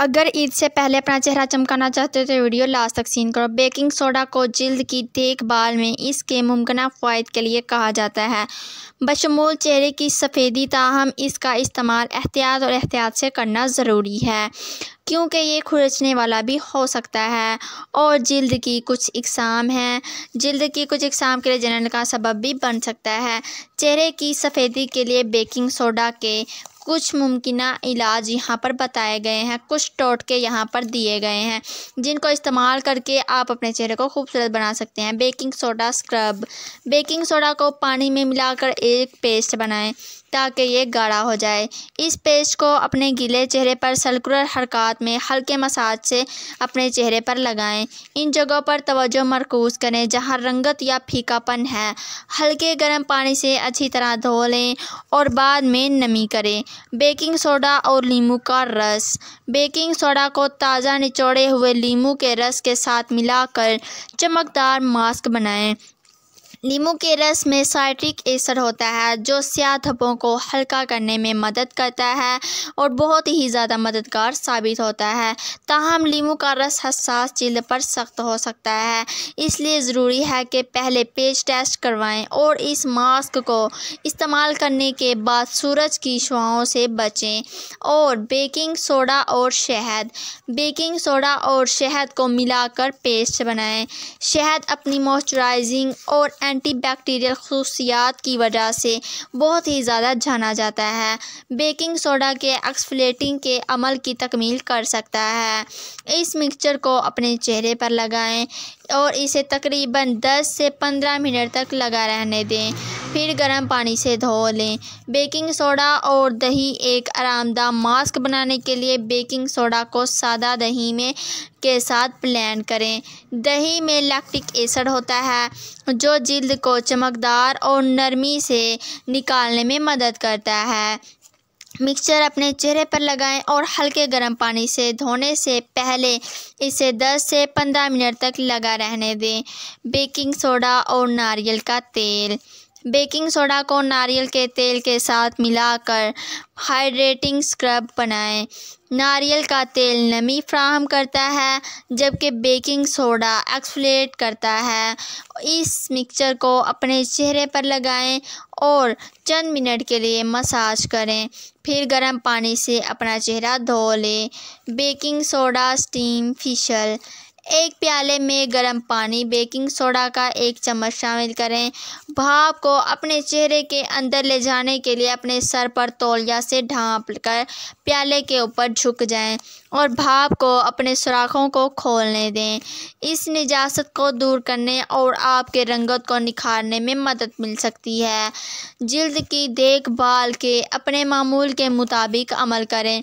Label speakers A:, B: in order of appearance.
A: अगर ईद से पहले अपना चेहरा चमकाना चाहते हो तो वीडियो लास्ट तक सीन करो बेकिंग सोडा को जल्द की देखभाल में इसके मुमकिन फ़ायद के लिए कहा जाता है बशमूल चेहरे की सफ़ेदी ताहम इसका इस्तेमाल एहतियात और एहतियात से करना ज़रूरी है क्योंकि ये खुरचने वाला भी हो सकता है और जल्द की कुछ इकसाम हैं जल्द की कुछ इकसाम के लिए जलन का सबब भी बन सकता है चेहरे की सफ़ेदी के लिए बेकिंग सोडा के कुछ मुमकिन इलाज यहाँ पर बताए गए हैं कुछ टोटके यहाँ पर दिए गए हैं जिनको इस्तेमाल करके आप अपने चेहरे को खूबसूरत बना सकते हैं baking soda scrub baking soda को पानी में मिलाकर एक पेस्ट बनाएं ताकि ये गाढ़ा हो जाए इस पेस्ट को अपने गीले चेहरे पर सर्कुलर हरकत में हल्के मसाज से अपने चेहरे पर लगाएं इन जगहों पर तोज्जो मरकूज करें जहाँ रंगत या फीकापन है हल्के गर्म पानी से अच्छी तरह धो लें और बाद में नमी करें बेकिंग सोडा और लीम का रस बेकिंग सोडा को ताज़ा निचोड़े हुए लीम के रस के साथ मिलाकर चमकदार मास्क बनाएं नींबू के रस में साइट्रिक एसिड होता है जो स्याह धब्बों को हल्का करने में मदद करता है और बहुत ही ज़्यादा मददगार साबित होता है ताहम नींबू का रस हसास जिल्द पर सख्त हो सकता है इसलिए ज़रूरी है कि पहले पेज टेस्ट करवाएं और इस मास्क को इस्तेमाल करने के बाद सूरज की शुआओं से बचें और बेकिंग सोडा और शहद बेकिंग सोडा और शहद को मिलाकर पेस्ट बनाएं शहद अपनी मॉइस्चराइजिंग और एंटी बैक्टीरियल खसूसियात की वजह से बहुत ही ज़्यादा जाना जाता है बेकिंग सोडा के एक्सफ्लेटिंग के अमल की तकमील कर सकता है इस मिक्सचर को अपने चेहरे पर लगाएं और इसे तकरीबन 10 से 15 मिनट तक लगा रहने दें फिर गर्म पानी से धो लें बेकिंग सोडा और दही एक आरामदा मास्क बनाने के लिए बेकिंग सोडा को सादा दही में के साथ प्लान करें दही में लैक्टिक एसिड होता है जो जल्द को चमकदार और नरमी से निकालने में मदद करता है मिक्सचर अपने चेहरे पर लगाएं और हल्के गर्म पानी से धोने से पहले इसे 10 से 15 मिनट तक लगा रहने दें बेकिंग सोडा और नारियल का तेल बेकिंग सोडा को नारियल के तेल के साथ मिलाकर हाइड्रेटिंग स्क्रब बनाएं नारियल का तेल नमी फ्राहम करता है जबकि बेकिंग सोडा एक्सफलेट करता है इस मिक्सचर को अपने चेहरे पर लगाएं और चंद मिनट के लिए मसाज करें फिर गर्म पानी से अपना चेहरा धो लें बेकिंग सोडा स्टीम फिशल एक प्याले में गर्म पानी बेकिंग सोडा का एक चम्मच शामिल करें भाप को अपने चेहरे के अंदर ले जाने के लिए अपने सर पर तौलिया से ढांप कर प्याले के ऊपर झुक जाएं और भाप को अपने सुराखों को खोलने दें इस निजात को दूर करने और आपके रंगत को निखारने में मदद मिल सकती है जल्द की देखभाल के अपने मामूल के मुताबिक अमल करें